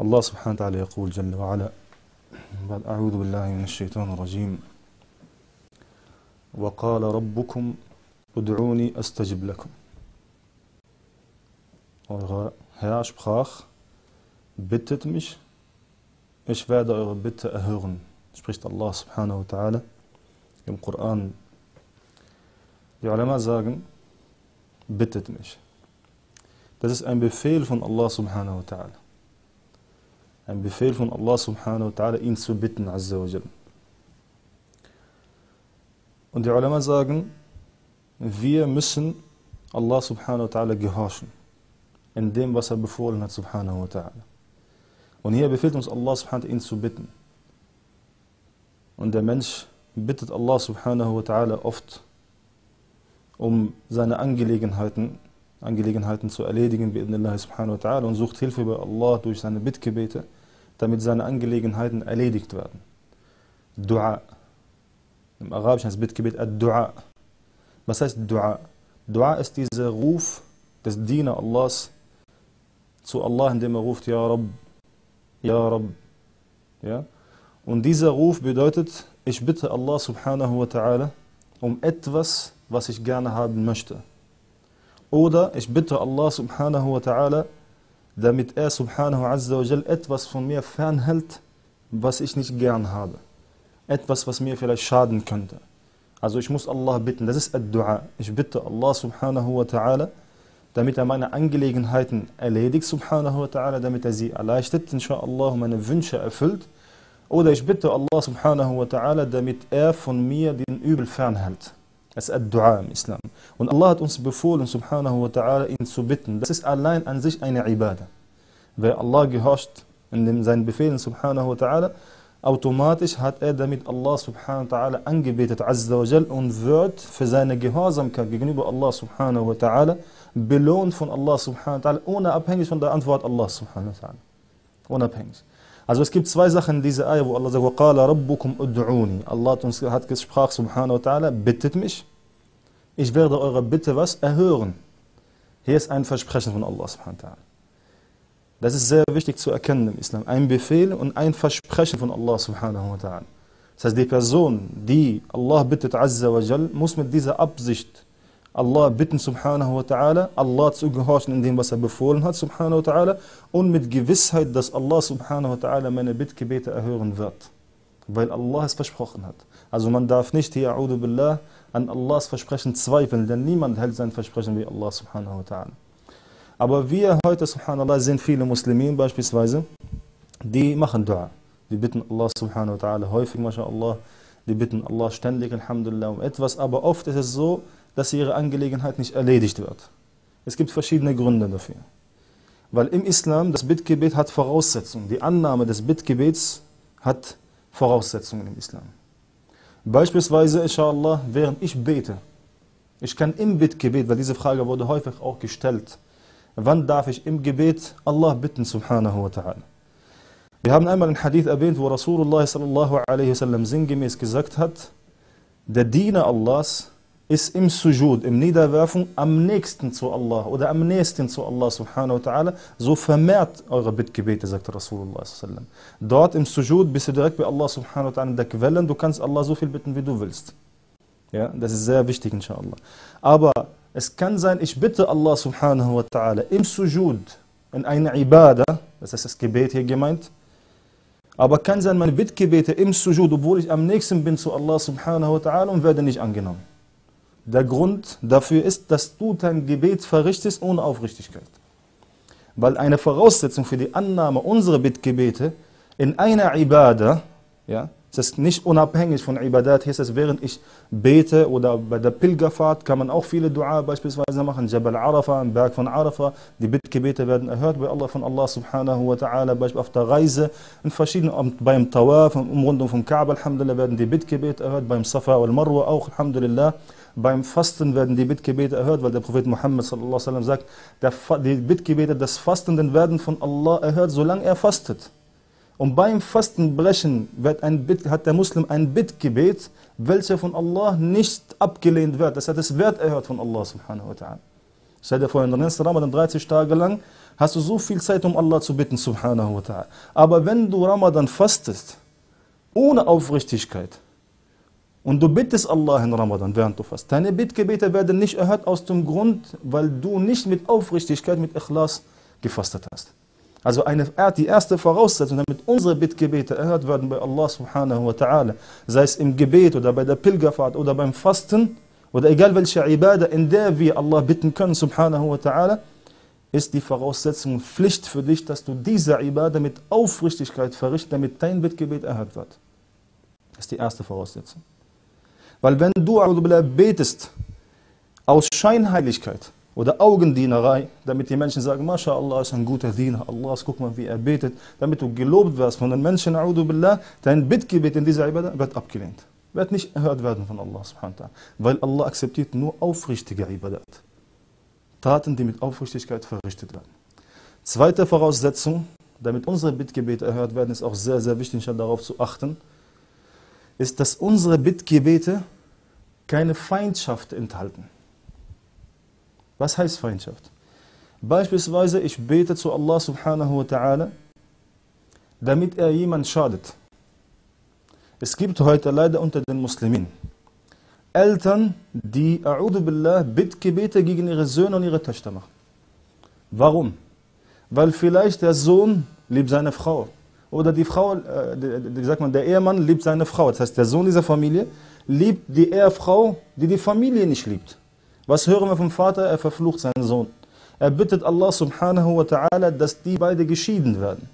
الله سبحانه وتعالى يقول جل وعلا بعد أعوذ بالله من الشيطان الرجيم وقال ربكم ادعوني أستجب لكم وقال ربكم بتت مش إيش فادا بيت أهغن شبخشت الله سبحانه وتعالى يوم قرآن يعلم زاغن بتت مش Das ist ein Befehl von Allah subhanahu wa ein Befehl von Allah subhanahu wa ta'ala, ihn zu bitten, azza wa Und die Ulema sagen, wir müssen Allah subhanahu wa ta'ala gehorchen, in dem, was er befohlen hat, subhanahu wa ta'ala. Und hier befiehlt uns Allah subhanahu wa ihn zu bitten. Und der Mensch bittet Allah subhanahu wa ta'ala oft um seine Angelegenheiten, Angelegenheiten zu erledigen, bi subhanahu wa ta'ala, und sucht Hilfe bei Allah durch seine Bittgebete damit seine Angelegenheiten erledigt werden. Dua. Im Arabischen heißt Bittgebet Ad-Dua. Was heißt Dua? Dua ist dieser Ruf des Diener Allahs zu Allah, indem er ruft, Ja Rabb, Ja Rabb. Ja? Und dieser Ruf bedeutet, ich bitte Allah subhanahu wa ta'ala um etwas, was ich gerne haben möchte. Oder ich bitte Allah subhanahu wa ta'ala damit er subhanahu azza etwas von mir fernhält, was ich nicht gern habe. Etwas, was mir vielleicht schaden könnte. Also ich muss Allah bitten, das ist Ad-Dua. Ich bitte Allah subhanahu wa ta'ala, damit er meine Angelegenheiten erledigt, subhanahu wa ta'ala, damit er sie erleichtert, inshallah, meine Wünsche erfüllt. Oder ich bitte Allah subhanahu wa ta'ala, damit er von mir den Übel fernhält. Es ist ein Dua im Islam. Und Allah hat uns befohlen, subhanahu wa ta'ala, ihn zu bitten. Das ist allein an sich eine Ibadah. Wer Allah gehorcht in dem, seinen Befehlen, subhanahu wa ta'ala, automatisch hat er damit Allah subhanahu wa ta'ala angebetet, azza wa jal, und wird für seine Gehorsamkeit gegenüber Allah subhanahu wa ta'ala belohnt von Allah subhanahu wa ta'ala, ohne abhängig von der Antwort Allah subhanahu wa ta'ala. Unabhängig. Also es gibt zwei Sachen in dieser Eier, wo Allah sagt, Allah hat uns hat gesprochen, subhanahu wa ta'ala, bittet mich, ich werde eure Bitte was erhören. Hier ist ein Versprechen von Allah subhanahu wa ta'ala. Das ist sehr wichtig zu erkennen im Islam. Ein Befehl und ein Versprechen von Allah subhanahu wa ta'ala. Das heißt, die Person, die Allah bittet, Azza wa Jal, muss mit dieser Absicht Allah bitten, subhanahu wa ta'ala, Allah zu gehorchen in dem, was er befohlen hat, subhanahu wa ta'ala, und mit Gewissheit, dass Allah, subhanahu wa ta'ala, meine Bittgebete erhören wird. Weil Allah es versprochen hat. Also man darf nicht, hier, a'udhu billah, an Allahs Versprechen zweifeln, denn niemand hält sein Versprechen wie Allah, subhanahu wa ta'ala. Aber wir heute, subhanallah, sind viele Muslimin beispielsweise, die machen Dua. Die bitten Allah, subhanahu wa ta'ala, häufig, masha'Allah, die bitten Allah ständig, alhamdulillah, um etwas, aber oft ist es so, dass ihre Angelegenheit nicht erledigt wird. Es gibt verschiedene Gründe dafür. Weil im Islam das Bittgebet hat Voraussetzungen. Die Annahme des Bittgebets hat Voraussetzungen im Islam. Beispielsweise, inshallah, während ich bete, ich kann im Bittgebet, weil diese Frage wurde häufig auch gestellt, wann darf ich im Gebet Allah bitten, subhanahu wa ta'ala. Wir haben einmal einen Hadith erwähnt, wo Rasulullah sallallahu alaihi wasallam sinngemäß gesagt hat, der Diener Allahs ist im Sujud, im Niederwerfung am nächsten zu Allah oder am nächsten zu Allah subhanahu wa ta'ala, so vermehrt eure Bittgebete, sagt Rasulullah sallam. Dort im Sujud bist du direkt bei Allah subhanahu wa ta'ala in der Quelle du kannst Allah so viel bitten, wie du willst. Ja, das ist sehr wichtig, inshallah. Aber es kann sein, ich bitte Allah subhanahu wa ta'ala im Sujud, in einer Ibadah, das heißt das Gebet hier gemeint, aber kann sein, meine Bittgebete im Sujud, obwohl ich am nächsten bin zu Allah subhanahu wa ta'ala und werde nicht angenommen. Der Grund dafür ist, dass du dein Gebet verrichtest ohne Aufrichtigkeit. Weil eine Voraussetzung für die Annahme unserer Bittgebete in einer Ibadah, ja, das ist nicht unabhängig von Ibadat, heißt es, während ich bete oder bei der Pilgerfahrt kann man auch viele Dua beispielsweise machen. Jabal Arafah, im Berg von Arafah, die Bittgebete werden erhört bei Allah von Allah subhanahu wa ta'ala, beispielsweise auf der Reise, in verschiedenen, beim Tawaf, im Umrundung vom Kaaba, alhamdulillah, werden die Bittgebete erhört, beim Safa wal Marwa auch, alhamdulillah. Beim Fasten werden die Bittgebete erhört, weil der Prophet Muhammad sallallahu alaihi wasallam sagt, die Bittgebete des Fastenden werden von Allah erhört, solange er fastet. Und beim Fastenbrechen wird ein Bit, hat der Muslim ein Bittgebet, welches von Allah nicht abgelehnt wird. Das heißt, es wird erhört von Allah subhanahu wa ta'ala. Stell dir vor, in Ramadan 30 Tage lang hast du so viel Zeit, um Allah zu bitten, subhanahu wa ta'ala. Aber wenn du Ramadan fastest, ohne Aufrichtigkeit, und du bittest Allah in Ramadan, während du fast. Deine Bittgebete werden nicht erhört aus dem Grund, weil du nicht mit Aufrichtigkeit, mit Ikhlas gefastet hast. Also eine, die erste Voraussetzung, damit unsere Bittgebete erhört werden bei Allah subhanahu wa ta'ala, sei es im Gebet oder bei der Pilgerfahrt oder beim Fasten oder egal welche Ibadah, in der wir Allah bitten können subhanahu wa ta'ala, ist die Voraussetzung Pflicht für dich, dass du diese Ibadah mit Aufrichtigkeit verrichtest, damit dein Bittgebet erhört wird. Das ist die erste Voraussetzung. Weil wenn du betest aus Scheinheiligkeit oder Augendienerei, damit die Menschen sagen, Masha Allah ist ein guter Diener, Allah, guck mal, wie er betet, damit du gelobt wirst von den Menschen, dein Bittgebet in dieser Ibadah wird abgelehnt. Wird nicht erhört werden von Allah, weil Allah akzeptiert nur aufrichtige Ibadat. Taten, die mit Aufrichtigkeit verrichtet werden. Zweite Voraussetzung, damit unsere Bittgebete erhört werden, ist auch sehr, sehr wichtig, darauf zu achten, ist, dass unsere Bittgebete keine Feindschaft enthalten. Was heißt Feindschaft? Beispielsweise, ich bete zu Allah subhanahu wa ta'ala, damit er jemand schadet. Es gibt heute leider unter den Muslimen Eltern, die A'udhu Billah Bittgebete gegen ihre Söhne und ihre Töchter machen. Warum? Weil vielleicht der Sohn liebt seine Frau oder die Frau, wie äh, sagt man, der Ehemann liebt seine Frau. Das heißt, der Sohn dieser Familie liebt die Ehefrau, die die Familie nicht liebt. Was hören wir vom Vater? Er verflucht seinen Sohn. Er bittet Allah subhanahu wa ta'ala, dass die beide geschieden werden.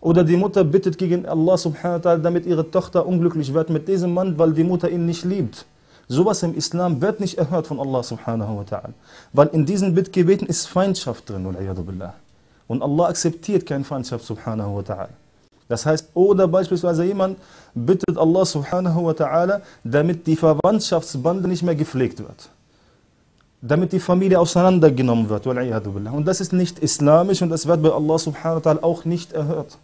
Oder die Mutter bittet gegen Allah subhanahu wa ta'ala, damit ihre Tochter unglücklich wird mit diesem Mann, weil die Mutter ihn nicht liebt. Sowas im Islam wird nicht erhört von Allah subhanahu wa ta'ala. Weil in diesen Bittgebeten ist Feindschaft drin, billah. Und Allah akzeptiert keine Feindschaft subhanahu wa ta'ala. Das heißt, oder beispielsweise jemand bittet Allah subhanahu wa ta'ala, damit die Verwandtschaftsbande nicht mehr gepflegt wird. Damit die Familie auseinandergenommen wird. Und das ist nicht islamisch und das wird bei Allah subhanahu wa ta'ala auch nicht erhört.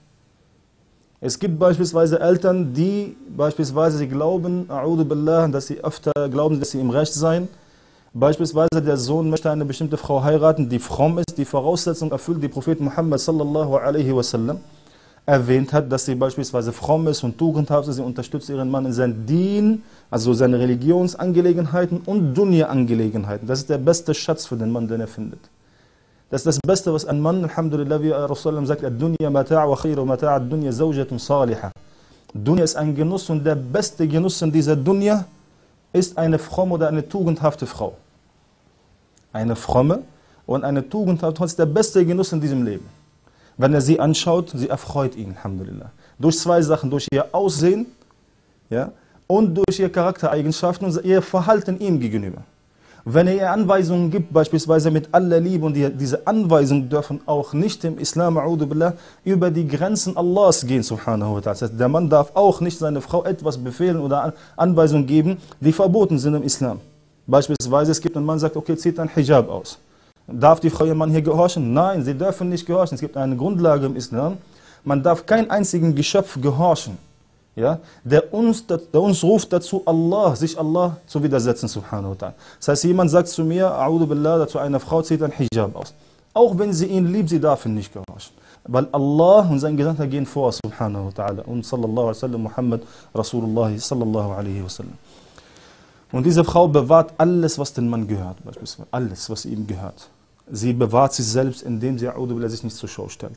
Es gibt beispielsweise Eltern, die beispielsweise sie glauben, dass sie öfter glauben, dass sie im Recht seien. Beispielsweise der Sohn möchte eine bestimmte Frau heiraten, die fromm ist, die Voraussetzung erfüllt, die Prophet Muhammad sallallahu alaihi wasallam erwähnt hat, dass sie beispielsweise fromm ist und tugendhaft ist, sie unterstützt ihren Mann in seinem Dien, also seine Religionsangelegenheiten und Dunya-Angelegenheiten. Das ist der beste Schatz für den Mann, den er findet. Das ist das Beste, was ein Mann, Alhamdulillah, wie Rasulullah sagt, Dunya mata'a wa khayru mata'a dunya zawjatun salihah. Dunya ist ein Genuss und der beste Genuss in dieser Dunya ist eine fromme oder eine tugendhafte Frau. Eine fromme und eine tugendhafte Frau ist der beste Genuss in diesem Leben. Wenn er sie anschaut, sie erfreut ihn, Alhamdulillah. Durch zwei Sachen, durch ihr Aussehen ja, und durch ihre Charaktereigenschaften und ihr Verhalten ihm gegenüber. Wenn er ihr Anweisungen gibt, beispielsweise mit aller Liebe, und die, diese Anweisungen dürfen auch nicht im Islam billah, über die Grenzen Allahs gehen, subhanahu wa ta'ala. Der Mann darf auch nicht seiner Frau etwas befehlen oder Anweisungen geben, die verboten sind im Islam. Beispielsweise, es gibt einen Mann, der sagt, okay, zieht ein Hijab aus. Darf die Frau ihrem Mann hier gehorchen? Nein, sie dürfen nicht gehorchen. Es gibt eine Grundlage im Islam. Man darf kein einzigen Geschöpf gehorchen, ja, der, uns, der uns ruft dazu, Allah, sich Allah zu widersetzen, subhanahu wa Das heißt, jemand sagt zu mir, A'udhu Billah, zu einer Frau zieht ein Hijab aus. Auch wenn sie ihn liebt, sie darf ihn nicht gehorchen. Weil Allah und sein Gesandter gehen vor, subhanahu wa ta'ala. Und sallallahu alaihi wa sallam, Muhammad, Rasulullah, sallallahu alaihi wa sallam. Und diese Frau bewahrt alles, was dem Mann gehört, beispielsweise alles, was ihm gehört. Sie bewahrt sich selbst, indem sie Audubillah sich nicht zur Show stellt.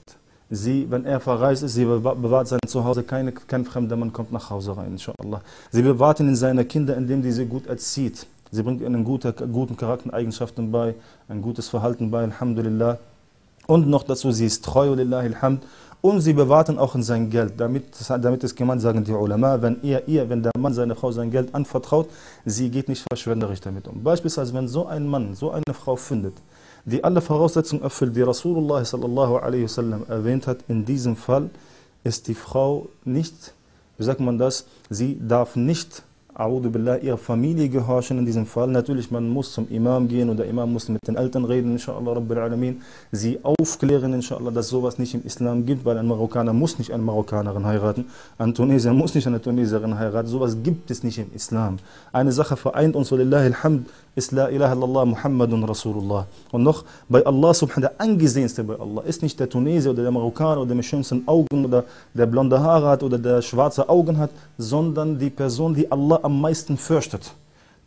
Sie, wenn er verreist ist, sie bewahrt sein Zuhause, Keine, kein fremder Mann kommt nach Hause rein, inshallah. Sie bewahrt ihn in seine Kinder, indem sie sie gut erzieht. Sie bringt ihnen gute, guten Charaktereigenschaften bei, ein gutes Verhalten bei, Alhamdulillah. Und noch dazu, sie ist treu, lillahi alhamd. Und sie bewahrten auch in sein Geld, damit, damit es gemeint sagen die Ulama, wenn er ihr, wenn der Mann seine Frau sein Geld anvertraut, sie geht nicht verschwenderisch damit um. Beispielsweise, wenn so ein Mann so eine Frau findet, die alle Voraussetzungen erfüllt, die Rasulullah sallallahu alaihi wasallam erwähnt hat, in diesem Fall ist die Frau nicht, wie sagt man das, sie darf nicht Audu Billah, ihrer Familie gehorchen in diesem Fall. Natürlich, man muss zum Imam gehen oder der Imam muss mit den Eltern reden, inshallah, Rabbil Alamin, sie aufklären, inshallah, dass sowas nicht im Islam gibt, weil ein Marokkaner muss nicht eine Marokkanerin heiraten, ein Tunesier muss nicht eine Tuneserin heiraten, sowas gibt es nicht im Islam. Eine Sache vereint uns, walillah alhamd, ist La ilaha illallah Muhammadun Rasulullah. Und noch bei Allah subhanahu der angesehenste bei Allah ist nicht der Tunesier oder der Marokkaner oder der mit schönsten Augen oder der blonde Haare hat oder der schwarze Augen hat, sondern die Person, die Allah am meisten fürchtet.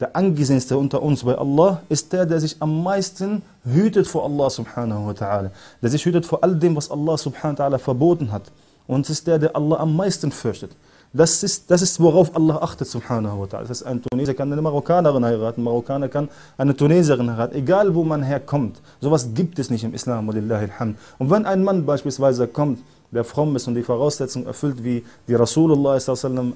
Der angesehenste unter uns bei Allah ist der, der sich am meisten hütet vor Allah subhanahu wa ta'ala. Der sich hütet vor all dem, was Allah subhanahu wa ta'ala verboten hat. Und es ist der, der Allah am meisten fürchtet. Das ist, das ist, worauf Allah achtet, subhanahu wa ta'ala. Das heißt, ein Tunesier kann eine Marokkanerin heiraten, ein Marokkaner kann eine Tunesierin heiraten, egal wo man herkommt. Sowas gibt es nicht im Islam, Und wenn ein Mann beispielsweise kommt der fromm ist und die Voraussetzungen erfüllt, wie die Rasulullah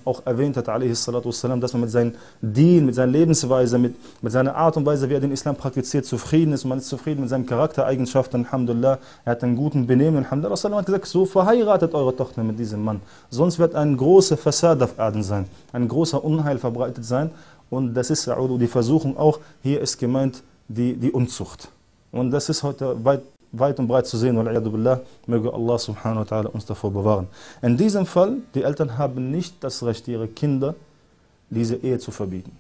auch erwähnt hat, dass man mit seinem Dien, mit seiner Lebensweise, mit, mit seiner Art und Weise, wie er den Islam praktiziert, zufrieden ist. Man ist zufrieden mit seinen Charaktereigenschaften, Alhamdulillah. Er hat einen guten Benehmen, Alhamdulillah. Rasulullah hat gesagt, so verheiratet eure Tochter mit diesem Mann. Sonst wird ein großer Fassad auf Erden sein, ein großer Unheil verbreitet sein. Und das ist die Versuchung auch. Hier ist gemeint die, die Unzucht. Und das ist heute weit weit und breit zu sehen. Billah, möge Allah subhanahu wa ta'ala uns davor bewahren. In diesem Fall, die Eltern haben nicht das Recht, ihre Kinder diese Ehe zu verbieten.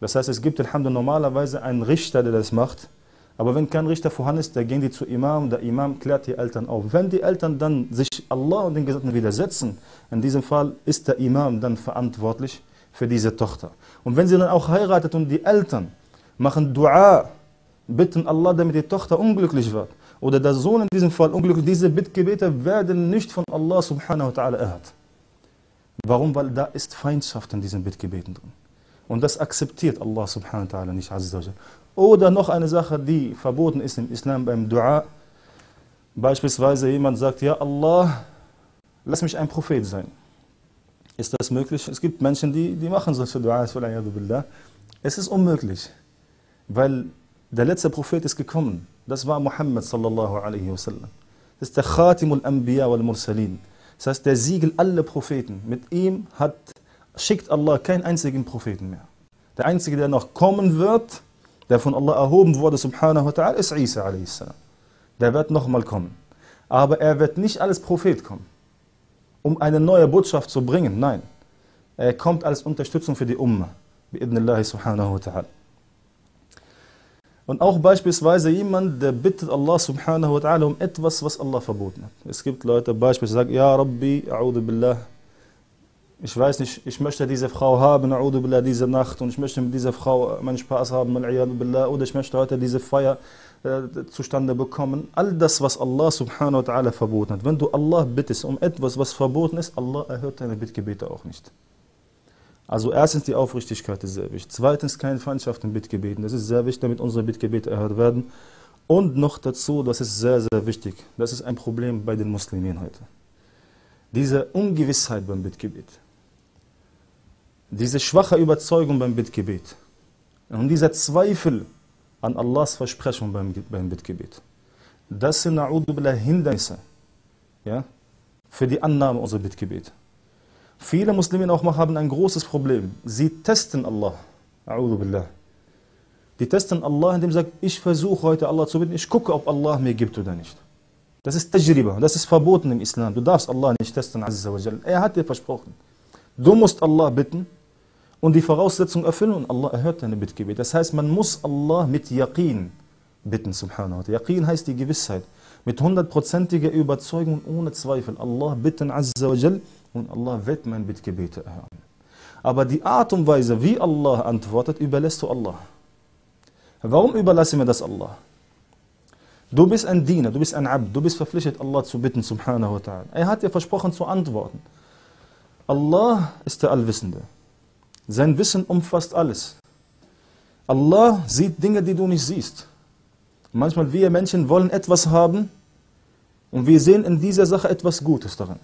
Das heißt, es gibt Alhamdulillah normalerweise einen Richter, der das macht. Aber wenn kein Richter vorhanden ist, dann gehen die zu Imam, der Imam klärt die Eltern auf. Wenn die Eltern dann sich Allah und den Gesandten widersetzen, in diesem Fall ist der Imam dann verantwortlich für diese Tochter. Und wenn sie dann auch heiratet und die Eltern machen Dua, bitten Allah, damit die Tochter unglücklich wird, oder der Sohn in diesem Fall unglücklich, diese Bittgebete werden nicht von Allah subhanahu wa ta'ala erhört. Warum? Weil da ist Feindschaft in diesen Bittgebeten drin. Und das akzeptiert Allah subhanahu wa ta'ala nicht. Oder noch eine Sache, die verboten ist im Islam beim Dua. Beispielsweise jemand sagt, ja Allah, lass mich ein Prophet sein. Ist das möglich? Es gibt Menschen, die, die machen solche Duas, es ist unmöglich. Weil der letzte Prophet ist gekommen. Das war Muhammad sallallahu alaihi wasallam. Das ist der Khatimul Anbiya wal Mursalin. Das heißt, der Siegel aller Propheten. Mit ihm hat, schickt Allah keinen einzigen Propheten mehr. Der einzige, der noch kommen wird, der von Allah erhoben wurde, subhanahu wa ta'ala, ist Isa a.s. Der wird nochmal kommen. Aber er wird nicht als Prophet kommen, um eine neue Botschaft zu bringen. Nein, er kommt als Unterstützung für die Ummah. Bi subhanahu wa ta'ala. Und auch beispielsweise jemand, der bittet Allah subhanahu wa ta'ala um etwas, was Allah verboten hat. Es gibt Leute beispielsweise, die sagen, Ja Rabbi, a'udhu billah, ich weiß nicht, ich möchte diese Frau haben, a'udhu billah, diese Nacht und ich möchte mit dieser Frau äh, meinen Spaß haben, al billah, oder ich möchte heute diese Feier äh, zustande bekommen. All das, was Allah subhanahu wa ta'ala verboten hat. Wenn du Allah bittest um etwas, was verboten ist, Allah erhört deine Bittgebete auch nicht. Also erstens die Aufrichtigkeit ist sehr wichtig. Zweitens keine Feindschaft im Bittgebeten. Das ist sehr wichtig, damit unsere Bittgebete erhört werden. Und noch dazu, das ist sehr, sehr wichtig, das ist ein Problem bei den Muslimen heute. Diese Ungewissheit beim Bittgebet. Diese schwache Überzeugung beim Bittgebet. Und dieser Zweifel an Allahs Versprechung beim, beim Bittgebet. Das sind Hindernisse ja, für die Annahme unserer Bittgebete. Viele Muslime auch haben ein großes Problem. Sie testen Allah. A'udhu billah. Die testen Allah, indem sie sagen, ich versuche heute Allah zu bitten, ich gucke, ob Allah mir gibt oder nicht. Das ist Tajriba, das ist verboten im Islam. Du darfst Allah nicht testen, Azza wa Jal. Er hat dir versprochen. Du musst Allah bitten und die Voraussetzung erfüllen und Allah erhört deine Bittgebet. Das heißt, man muss Allah mit Yaqin bitten, subhanahu wa ta'ala. Yaqin heißt die Gewissheit. Mit hundertprozentiger Überzeugung, und ohne Zweifel. Allah bitten, Azza wa Jal, und Allah wird mein Bittgebete erhören. Aber die Art und Weise, wie Allah antwortet, überlässt du Allah. Warum überlasse mir das Allah? Du bist ein Diener, du bist ein Abd, du bist verpflichtet, Allah zu bitten, subhanahu wa ta'ala. Er hat dir versprochen zu antworten. Allah ist der Allwissende. Sein Wissen umfasst alles. Allah sieht Dinge, die du nicht siehst. Manchmal wir Menschen wollen etwas haben und wir sehen in dieser Sache etwas Gutes darin.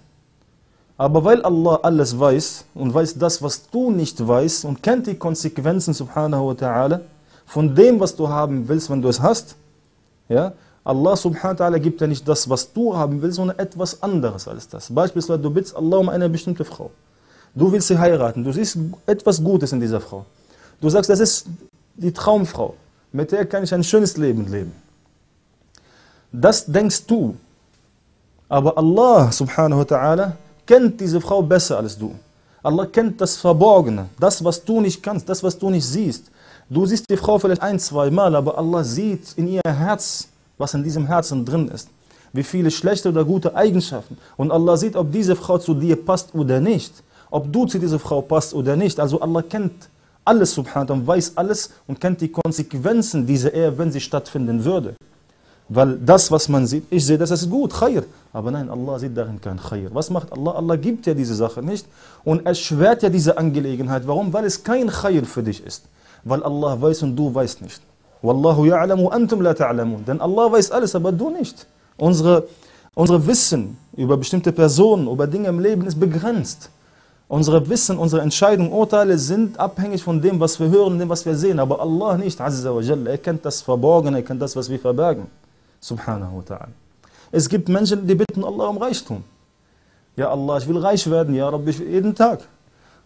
Aber weil Allah alles weiß und weiß das, was du nicht weißt und kennt die Konsequenzen, subhanahu wa ta'ala, von dem, was du haben willst, wenn du es hast, ja, Allah subhanahu wa ta'ala gibt dir nicht das, was du haben willst, sondern etwas anderes als das. Beispielsweise, du bittest Allah um eine bestimmte Frau. Du willst sie heiraten, du siehst etwas Gutes in dieser Frau. Du sagst, das ist die Traumfrau, mit der kann ich ein schönes Leben leben. Das denkst du. Aber Allah subhanahu wa ta'ala kennt diese Frau besser als du. Allah kennt das Verborgene, das, was du nicht kannst, das, was du nicht siehst. Du siehst die Frau vielleicht ein, zwei Mal, aber Allah sieht in ihr Herz, was in diesem Herzen drin ist. Wie viele schlechte oder gute Eigenschaften. Und Allah sieht, ob diese Frau zu dir passt oder nicht. Ob du zu dieser Frau passt oder nicht. Also Allah kennt alles, subhanahu, wa weiß alles und kennt die Konsequenzen dieser Ehe, wenn sie stattfinden würde. Weil das, was man sieht, ich sehe, das ist gut, Khair. Aber nein, Allah sieht darin kein Khair. Was macht Allah? Allah gibt ja diese Sache nicht und erschwert ja diese Angelegenheit. Warum? Weil es kein Khair für dich ist. Weil Allah weiß und du weißt nicht. Wallahu ya'lamu antum la ta'lamun. Denn Allah weiß alles, aber du nicht. Unsere, unsere Wissen über bestimmte Personen, über Dinge im Leben ist begrenzt. Unsere Wissen, unsere Entscheidungen, Urteile sind abhängig von dem, was wir hören, und dem, was wir sehen. Aber Allah nicht, Azza wa Jalla. Er kennt das Verborgene, er kennt das, was wir verbergen subhanahu wa ta'ala. Es gibt Menschen, die bitten Allah um Reichtum. Ja Allah, ich will reich werden, ja Rabbi, jeden Tag.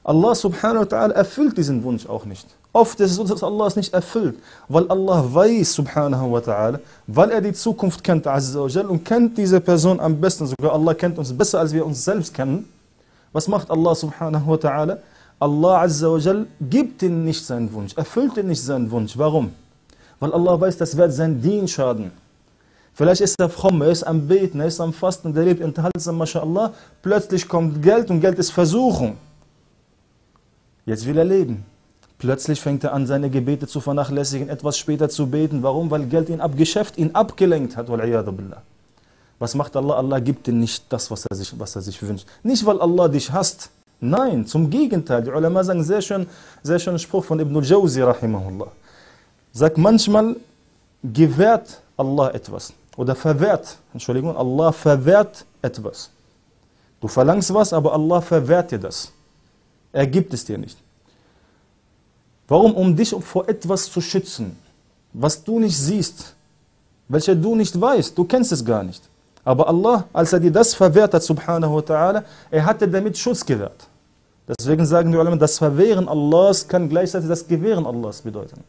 Allah subhanahu wa ta'ala erfüllt diesen Wunsch auch nicht. Oft ist es so, dass Allah es nicht erfüllt, weil Allah weiß, subhanahu wa ta'ala, weil er die Zukunft kennt, azza und kennt diese Person am besten, sogar Allah kennt uns besser, als wir uns selbst kennen. Was macht Allah subhanahu wa ta'ala? Allah azza wa jal gibt ihm nicht seinen Wunsch, erfüllt ihm nicht seinen Wunsch. Warum? Weil Allah weiß, das wird sein Dien schaden. Vielleicht ist er fromm, er ist am Beten, er ist am Fasten, der lebt enthaltsam, mashallah. Plötzlich kommt Geld und Geld ist Versuchung. Jetzt will er leben. Plötzlich fängt er an, seine Gebete zu vernachlässigen, etwas später zu beten. Warum? Weil Geld ihn ab ihn abgelenkt hat. Was macht Allah? Allah gibt dir nicht das, was er, sich, was er sich wünscht. Nicht, weil Allah dich hasst. Nein, zum Gegenteil. Die Ulama sagen sehr schön, sehr schönen Spruch von Ibn Jawzi, rahimahullah. Sagt manchmal, gewährt Allah etwas oder verwehrt, Entschuldigung, Allah verwehrt etwas. Du verlangst was, aber Allah verwehrt dir das. Er gibt es dir nicht. Warum? Um dich vor etwas zu schützen, was du nicht siehst, welches du nicht weißt, du kennst es gar nicht. Aber Allah, als er dir das verwehrt hat, subhanahu wa ta'ala, er hat dir damit Schutz gewährt. Deswegen sagen die Ulema, das Verwehren Allahs kann gleichzeitig das Gewähren Allahs bedeuten.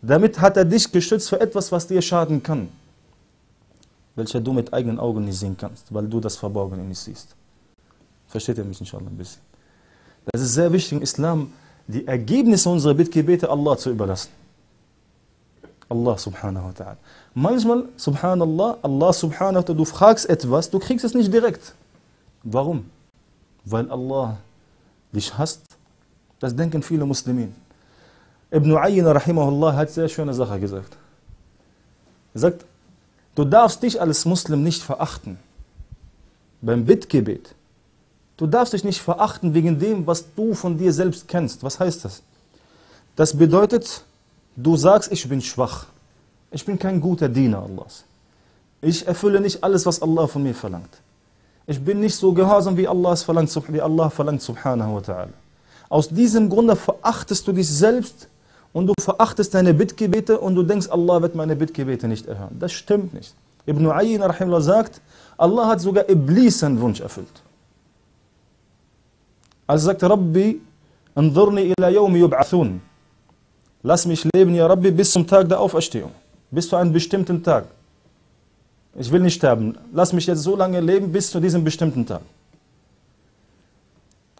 Damit hat er dich geschützt für etwas, was dir schaden kann welche du mit eigenen Augen nicht sehen kannst, weil du das Verborgene nicht siehst. Versteht ihr mich inshallah ein bisschen? Das ist sehr wichtig im Islam, die Ergebnisse unserer Bittgebete Allah zu überlassen. Allah subhanahu wa ta'ala. Manchmal, subhanallah, Allah subhanahu wa ta'ala, du fragst etwas, du kriegst es nicht direkt. Warum? Weil Allah dich hasst. Das denken viele Muslimen. Ibn Ayyin rahimahullah hat sehr schöne Sache gesagt. Er sagt, Du darfst dich als Muslim nicht verachten. Beim Bittgebet. Du darfst dich nicht verachten wegen dem, was du von dir selbst kennst. Was heißt das? Das bedeutet, du sagst, ich bin schwach. Ich bin kein guter Diener Allahs. Ich erfülle nicht alles, was Allah von mir verlangt. Ich bin nicht so gehorsam, wie Allah es verlangt, wie Allah verlangt, subhanahu wa ta'ala. Aus diesem Grunde verachtest du dich selbst und du verachtest deine Bittgebete und du denkst, Allah wird meine Bittgebete nicht erhören. Das stimmt nicht. Ibn Ayyin sagt, Allah hat sogar Iblis seinen Wunsch erfüllt. Also sagt Rabbi, anzurni ila yawmi yub'athun. Lass mich leben, ja Rabbi, bis zum Tag der Auferstehung. Bis zu einem bestimmten Tag. Ich will nicht sterben. Lass mich jetzt so lange leben, bis zu diesem bestimmten Tag.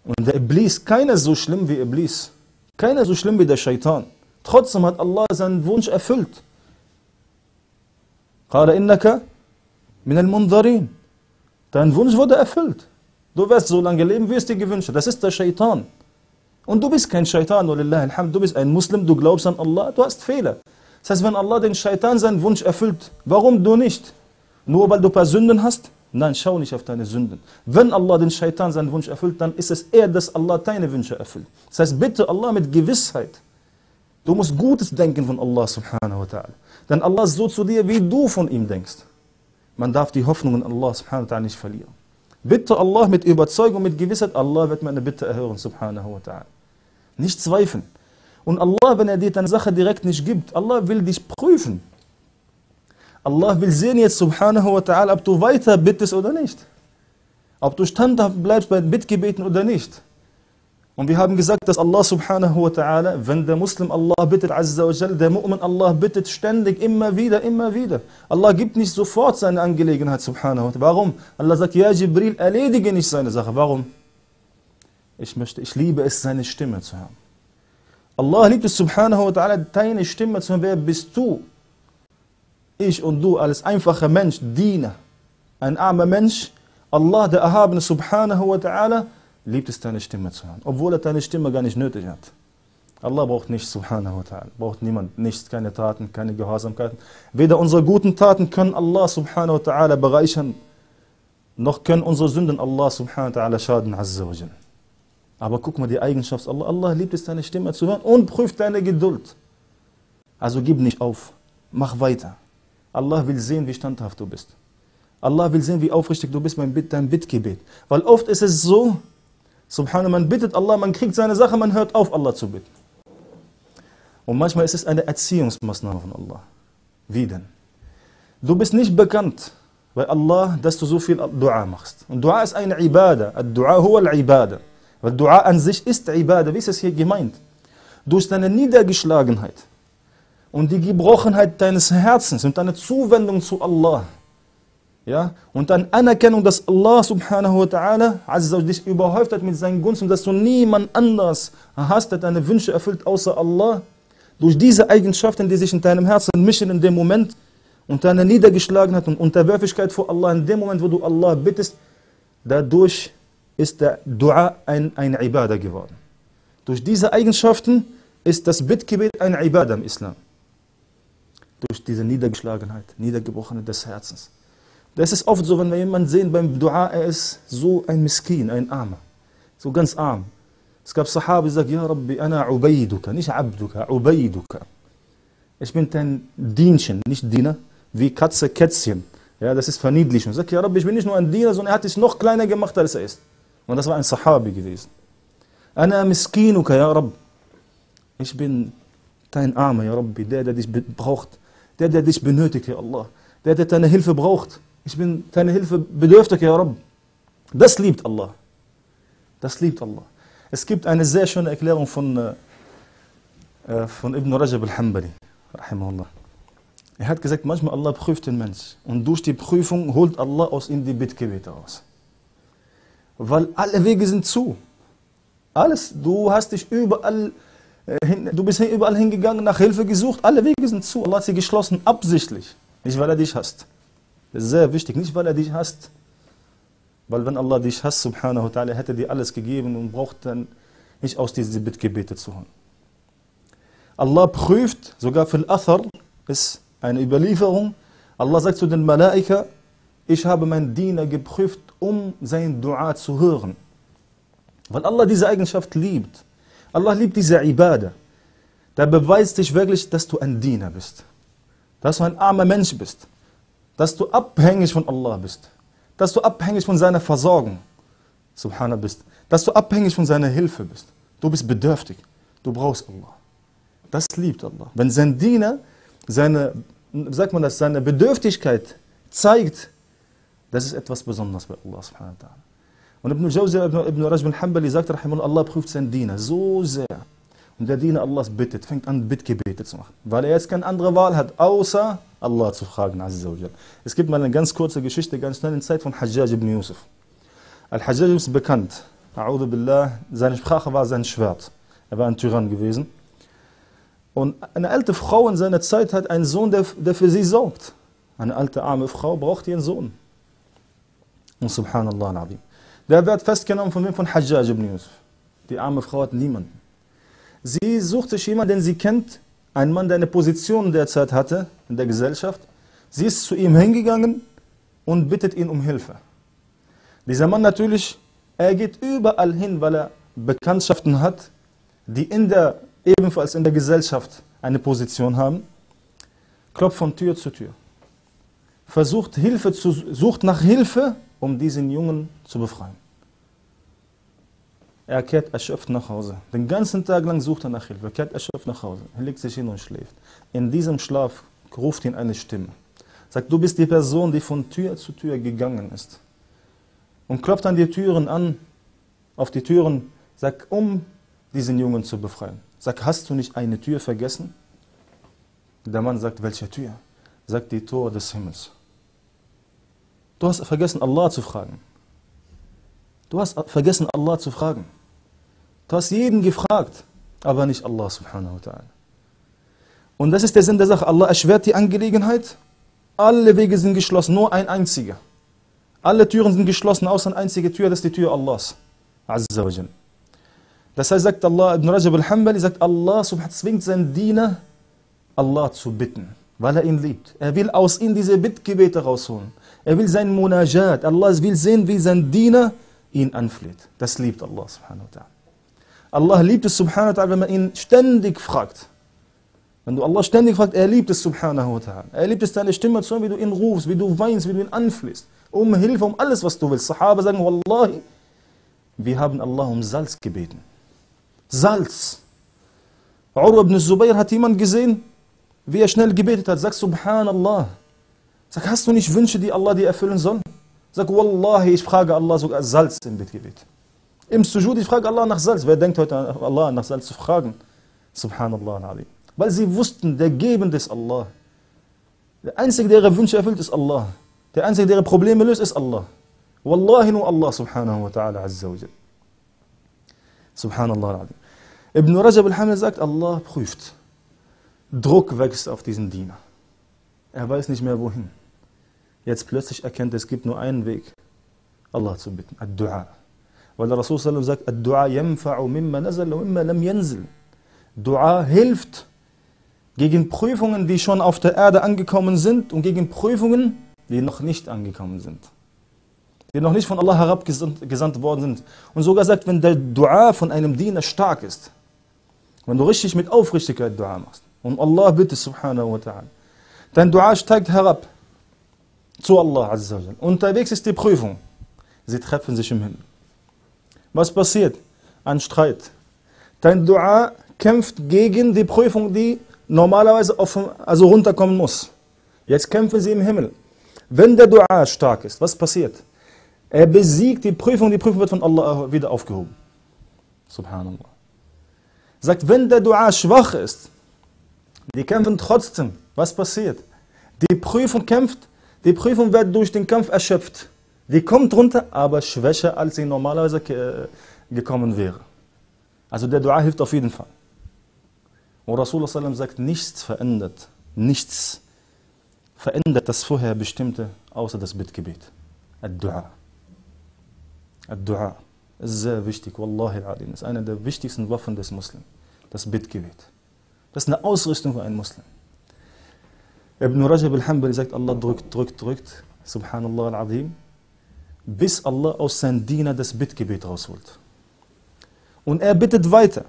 Und der Iblis, keiner so schlimm wie Iblis. Keiner so schlimm wie der Shaitan. Trotzdem hat Allah seinen Wunsch erfüllt. قال Dein Wunsch wurde erfüllt. Du wirst so lange leben, wie es dir gewünscht Das ist der Shaitan. Und du bist kein Shaitan, du bist ein Muslim, du glaubst an Allah, du hast Fehler. Das heißt, wenn Allah den Shaitan seinen Wunsch erfüllt, warum du nicht? Nur weil du ein paar Sünden hast? Nein, schau nicht auf deine Sünden. Wenn Allah den Shaitan seinen Wunsch erfüllt, dann ist es eher, dass Allah deine Wünsche erfüllt. Das heißt, bitte Allah mit Gewissheit. Du musst Gutes denken von Allah subhanahu wa ta'ala. Denn Allah ist so zu dir, wie du von ihm denkst. Man darf die Hoffnung in Allah subhanahu wa ta'ala nicht verlieren. Bitte Allah mit Überzeugung, mit Gewissheit, Allah wird meine Bitte erhören subhanahu wa ta'ala. Nicht zweifeln. Und Allah, wenn er dir deine Sache direkt nicht gibt, Allah will dich prüfen. Allah will sehen jetzt subhanahu wa ta'ala, ob du weiter bittest oder nicht. Ob du standhaft bleibst bei Bittgebeten oder nicht. Und wir haben gesagt, dass Allah subhanahu wa ta'ala, wenn der Muslim Allah bittet, azza wa jal, der Mu'min Allah bittet ständig, immer wieder, immer wieder. Allah gibt nicht sofort seine Angelegenheit subhanahu wa ta'ala. Warum? Allah sagt, ja Jibril, erledige nicht seine Sache. Warum? Ich möchte, ich liebe es, seine Stimme zu hören. Allah liebt es subhanahu wa ta'ala, deine Stimme zu hören. Wer bist du? Ich und du, als einfacher Mensch, Diener, ein armer Mensch. Allah, der Erhabene subhanahu wa ta'ala, liebt es, deine Stimme zu hören. Obwohl er deine Stimme gar nicht nötig hat. Allah braucht nichts, subhanahu wa ta'ala. Braucht niemand nichts, keine Taten, keine Gehorsamkeiten. Weder unsere guten Taten können Allah subhanahu wa ta'ala bereichern, noch können unsere Sünden Allah subhanahu wa ta'ala schaden, azza wa Aber guck mal, die Eigenschaft Allah. Allah liebt es, deine Stimme zu hören und prüft deine Geduld. Also gib nicht auf. Mach weiter. Allah will sehen, wie standhaft du bist. Allah will sehen, wie aufrichtig du bist beim Bitt, deinem Bittgebet. Weil oft ist es so, Subhanallah, man bittet Allah, man kriegt seine Sache, man hört auf, Allah zu bitten. Und manchmal ist es eine Erziehungsmaßnahme von Allah. Wie denn? Du bist nicht bekannt bei Allah, dass du so viel Dua machst. Und Dua ist eine Ibadah. Dua huwa al-Ibadah. Weil Dua an sich ist Ibadah. Wie ist es hier gemeint? Durch deine Niedergeschlagenheit und die Gebrochenheit deines Herzens und deine Zuwendung zu Allah ja? Und an Anerkennung, dass Allah subhanahu wa ta'ala dich überhäuft hat mit seinen Gunsten, dass du niemand anders hast, der deine Wünsche erfüllt, außer Allah. Durch diese Eigenschaften, die sich in deinem Herzen mischen in dem Moment und deine Niedergeschlagenheit und Unterwerfigkeit vor Allah, in dem Moment, wo du Allah bittest, dadurch ist der Dua ein, ein Ibadah geworden. Durch diese Eigenschaften ist das Bittgebet ein Ibadah im Islam. Durch diese Niedergeschlagenheit, Niedergebrochenheit des Herzens. Das ist oft so, wenn wir jemanden sehen beim Dua, er ist so ein Miskin, ein Armer, so ganz arm. Es gab Sahabi, die sagten, Ja Rabbi, ana ubaiduka, nicht abduka, ubaiduka. Ich bin dein Dienchen, nicht Diener, wie Katze, Kätzchen. Ja, das ist verniedlich. Und sagt, Ja Rabbi, ich bin nicht nur ein Diener, sondern er hat dich noch kleiner gemacht, als er ist. Und das war ein Sahabi gewesen. Ana miskinuka, Ja Rabbi. Ich bin dein Armer, Ja Rabbi, der, der dich braucht, der, der dich benötigt, Ja Allah, der, der deine Hilfe braucht. Ich bin deine Hilfe bedürftig, ja Rabb. Das liebt Allah. Das liebt Allah. Es gibt eine sehr schöne Erklärung von, äh, äh von Ibn Rajab al-Hambali. Er hat gesagt, manchmal Allah prüft den Mensch. Und durch die Prüfung holt Allah aus ihm die Bittgebete raus. Weil alle Wege sind zu. Alles, du hast dich überall äh, hin, du bist überall hingegangen, nach Hilfe gesucht, alle Wege sind zu. Allah hat sie geschlossen, absichtlich. Nicht, weil er dich hasst ist sehr wichtig. Nicht, weil er dich hasst, weil wenn Allah dich hasst, subhanahu wa ta'ala, hätte dir alles gegeben und braucht dann nicht aus diesen Bittgebete zu hören. Allah prüft, sogar für Athar ist eine Überlieferung. Allah sagt zu den Malaika, ich habe meinen Diener geprüft, um sein Dua zu hören. Weil Allah diese Eigenschaft liebt. Allah liebt diese Ibadah. Da beweist dich wirklich, dass du ein Diener bist. Dass du ein armer Mensch bist dass du abhängig von Allah bist, dass du abhängig von seiner Versorgung Subhanallah bist, dass du abhängig von seiner Hilfe bist. Du bist bedürftig, du brauchst Allah. Das liebt Allah. Wenn sein Diener seine, sagt man das, seine Bedürftigkeit zeigt, das ist etwas Besonderes bei Allah. Subhanahu wa und Ibn Jawzi, Ibn, Ibn Rajb al-Hambali sagt, Allah prüft seinen Diener so sehr. Und der Diener Allahs bittet, fängt an, Bittgebete zu machen. Weil er jetzt keine andere Wahl hat, außer Allah zu fragen, Es gibt mal eine ganz kurze Geschichte, ganz schnell in Zeit von Hajjaj ibn Yusuf. Al-Hajjaj ist bekannt. seine Sprache war sein Schwert. Er war ein Tyrann gewesen. Und eine alte Frau in seiner Zeit hat einen Sohn, der, der für sie sorgt. Eine alte, arme Frau braucht ihren Sohn. Und subhanallah al-Azim. Der wird festgenommen von wem? Von Hajjaj ibn Yusuf. Die arme Frau hat niemanden. Sie sucht sich jemanden, den sie kennt, ein Mann, der eine Position derzeit hatte in der Gesellschaft, sie ist zu ihm hingegangen und bittet ihn um Hilfe. Dieser Mann natürlich, er geht überall hin, weil er Bekanntschaften hat, die in der, ebenfalls in der Gesellschaft eine Position haben, klopft von Tür zu Tür, versucht Hilfe zu, sucht nach Hilfe, um diesen Jungen zu befreien. Er kehrt erschöpft nach Hause. Den ganzen Tag lang sucht er nach Hilfe. Er kehrt erschöpft nach Hause. Er legt sich hin und schläft. In diesem Schlaf ruft ihn eine Stimme. Sagt, du bist die Person, die von Tür zu Tür gegangen ist. Und klopft an die Türen an, auf die Türen, sagt, um diesen Jungen zu befreien. Sagt, hast du nicht eine Tür vergessen? Der Mann sagt, welche Tür? Sagt, die Tor des Himmels. Du hast vergessen, Allah zu fragen. Du hast vergessen, Allah zu fragen. Du hast jeden gefragt, aber nicht Allah subhanahu wa ta'ala. Und das ist der Sinn der Sache. Allah erschwert die Angelegenheit. Alle Wege sind geschlossen, nur ein einziger. Alle Türen sind geschlossen, außer eine einzige Tür, das ist die Tür Allahs. Azza wa Jal. Das heißt, sagt Allah, Ibn Rajab al-Hambali, sagt Allah zwingt seinen Diener, Allah zu bitten, weil er ihn liebt. Er will aus ihm diese Bittgebete rausholen. Er will sein Munajat. Allah will sehen, wie sein Diener ihn anfleht. Das liebt Allah subhanahu wa ta'ala. Allah liebt es subhanahu wa ta'ala, wenn man ihn ständig fragt. Wenn du Allah ständig fragst, er liebt es subhanahu wa ta'ala. Er liebt es, deine Stimme zu hören, wie du ihn rufst, wie du weinst, wie du ihn anflehst. Um Hilfe, um alles, was du willst. Sahaba sagen, Wallahi, wir haben Allah um Salz gebeten. Salz. Urwa ibn Zubayr hat jemand gesehen, wie er schnell gebetet hat. Sag Subhanallah. Sag, hast du nicht Wünsche, die Allah dir erfüllen soll? Sag, Wallahi, ich frage Allah sogar Salz im Bittgebet. Im Sujud, ich frage Allah nach Salz. Wer denkt heute an Allah nach Salz zu fragen? Subhanallah al Weil sie wussten, der Gebende ist Allah. Der Einzige, der ihre Wünsche erfüllt, ist Allah. Der Einzige, der ihre Probleme löst, ist Allah. Wallahi nur Allah subhanahu wa ta'ala azza wa Subhanallah al Ibn Rajab al-Hamid sagt, Allah prüft. Druck wächst auf diesen Diener. Er weiß nicht mehr wohin. jetzt plötzlich erkennt, es gibt nur einen Weg, Allah zu bitten, Ad-Dua. Weil der Rasul sallam sagt, Ad-Dua yanfa'u mimma nazal wa mimma lam yanzil. Dua hilft gegen Prüfungen, die schon auf der Erde angekommen sind und gegen Prüfungen, die noch nicht angekommen sind. Die noch nicht von Allah herabgesandt worden sind. Und sogar sagt, wenn der Dua von einem Diener stark ist, wenn du richtig mit Aufrichtigkeit Dua machst und Allah bittest, subhanahu wa ta'ala, dein Dua steigt herab zu Allah Azzawajal. Unterwegs ist die Prüfung. Sie treffen sich im Himmel. Was passiert? Ein Streit. Dein Dua kämpft gegen die Prüfung, die normalerweise auf, also runterkommen muss. Jetzt kämpfen sie im Himmel. Wenn der Dua stark ist, was passiert? Er besiegt die Prüfung, die Prüfung wird von Allah wieder aufgehoben. Subhanallah. Sagt, wenn der Dua schwach ist, die kämpfen trotzdem. Was passiert? Die Prüfung kämpft die Prüfung wird durch den Kampf erschöpft. Die kommt runter, aber schwächer, als sie normalerweise äh, gekommen wäre. Also der Dua hilft auf jeden Fall. Und Rasulullah sagt, nichts verändert, nichts verändert das vorher Bestimmte, außer das Bittgebet. Ad-Dua. Ad-Dua ist sehr wichtig. Wallahi al-Adim ist eine der wichtigsten Waffen des Muslims. Das Bittgebet. Das ist eine Ausrüstung für einen Muslim. Ibn Rajab al-Hambali sagt, Allah drückt, drückt, drückt, subhanallah al-Azim, bis Allah aus seinem Diener das Bittgebet rausholt. Und er bittet weiter,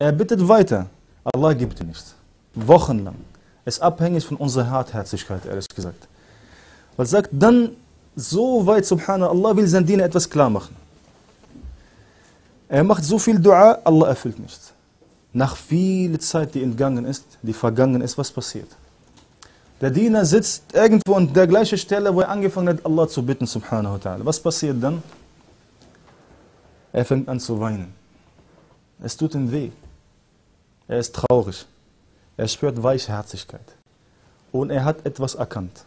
er bittet weiter, Allah gibt ihm nichts. Wochenlang. Es ist abhängig von unserer Hartherzigkeit, ehrlich gesagt. Weil sagt, dann so weit, subhanallah, Allah will sein Diener etwas klar machen. Er macht so viel Dua, Allah erfüllt nichts. Nach viel Zeit, die entgangen ist, die vergangen ist, was passiert? Der Diener sitzt irgendwo an der gleichen Stelle, wo er angefangen hat, Allah zu bitten, subhanahu wa ta'ala. Was passiert dann? Er fängt an zu weinen. Es tut ihm weh. Er ist traurig. Er spürt Weichherzigkeit. Und er hat etwas erkannt.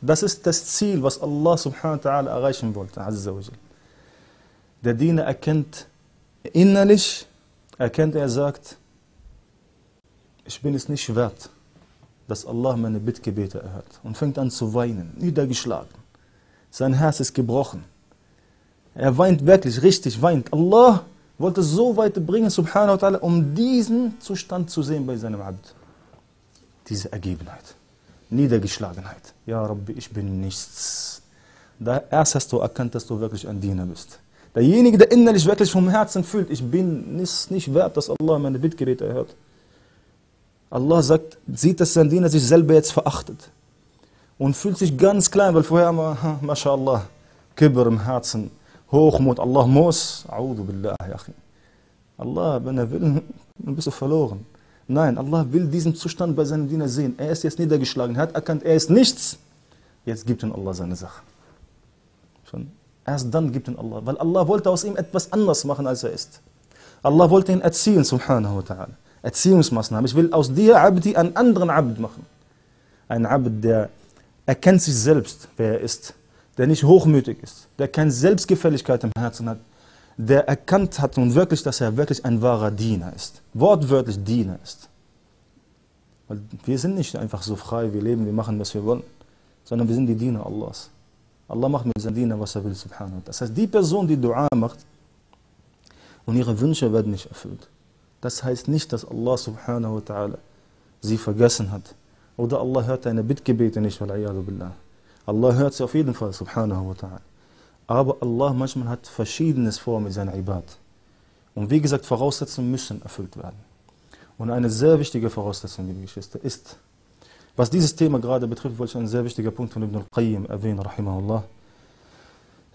Das ist das Ziel, was Allah subhanahu wa ta'ala erreichen wollte. Der Diener erkennt innerlich, erkennt er sagt, ich bin es nicht wert dass Allah meine Bittgebete erhört und fängt an zu weinen, niedergeschlagen. Sein Herz ist gebrochen. Er weint wirklich, richtig weint. Allah wollte es so weit bringen, subhanahu wa ta'ala, um diesen Zustand zu sehen bei seinem Abd. Diese Ergebenheit, Niedergeschlagenheit. Ja Rabbi, ich bin nichts. Da erst hast du erkannt, dass du wirklich ein Diener bist. Derjenige, der innerlich wirklich vom Herzen fühlt, ich bin nicht, nicht wert, dass Allah meine Bittgebete erhört. Allah sagt, sieht, dass sein Diener sich selber jetzt verachtet und fühlt sich ganz klein, weil vorher, immer, mashallah, Kibber im Herzen, Hochmut, Allah muss, audu Billah, Yachi. Allah, wenn er will, dann bist du verloren. Nein, Allah will diesen Zustand bei seinem Diener sehen. Er ist jetzt niedergeschlagen, er hat erkannt, er ist nichts. Jetzt gibt ihm Allah seine Sache. Schon. Erst dann gibt ihn Allah, weil Allah wollte aus ihm etwas anders machen, als er ist. Allah wollte ihn erziehen, subhanahu wa ta'ala. Erziehungsmaßnahmen. Ich will aus dir, Abdi, einen anderen Abd machen. Ein Abd, der erkennt sich selbst, wer er ist, der nicht hochmütig ist, der keine Selbstgefälligkeit im Herzen hat, der erkannt hat nun wirklich, dass er wirklich ein wahrer Diener ist, wortwörtlich Diener ist. Weil wir sind nicht einfach so frei, wir leben, wir machen, was wir wollen, sondern wir sind die Diener Allahs. Allah macht mit seinem Diener, was er will, subhanahu Das heißt, die Person, die Dua macht, und ihre Wünsche werden nicht erfüllt. Das heißt nicht, dass Allah subhanahu wa ta'ala sie vergessen hat. Oder Allah hört deine Bittgebete nicht, billah. Allah hört sie auf jeden Fall, subhanahu wa ta'ala. Aber Allah manchmal hat Verschiedenes vor mit seiner Ibad. Und wie gesagt, Voraussetzungen müssen erfüllt werden. Und eine sehr wichtige Voraussetzung, liebe Geschwister, ist, was dieses Thema gerade betrifft, wollte ich einen sehr wichtigen Punkt von Ibn al-Qayyim erwähnen, rahimahullah.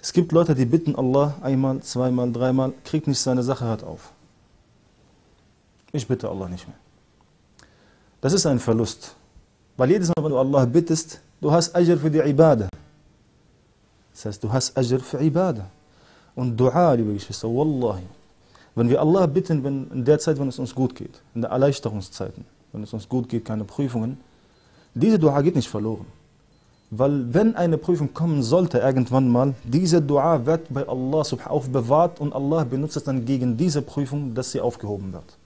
Es gibt Leute, die bitten Allah einmal, zweimal, dreimal, kriegt nicht seine Sache, hört auf. Ich bitte Allah nicht mehr. Das ist ein Verlust. Weil jedes Mal, wenn du Allah bittest, du hast Ajr für die Ibadah. Das heißt, du hast Ajr für Ibadah. Und Dua, liebe Geschwister, Wallahi. Wenn wir Allah bitten, wenn, in der Zeit, wenn es uns gut geht, in der Erleichterungszeiten, wenn es uns gut geht, keine Prüfungen, diese Dua geht nicht verloren. Weil wenn eine Prüfung kommen sollte, irgendwann mal, diese Dua wird bei Allah aufbewahrt und Allah benutzt es dann gegen diese Prüfung, dass sie aufgehoben wird.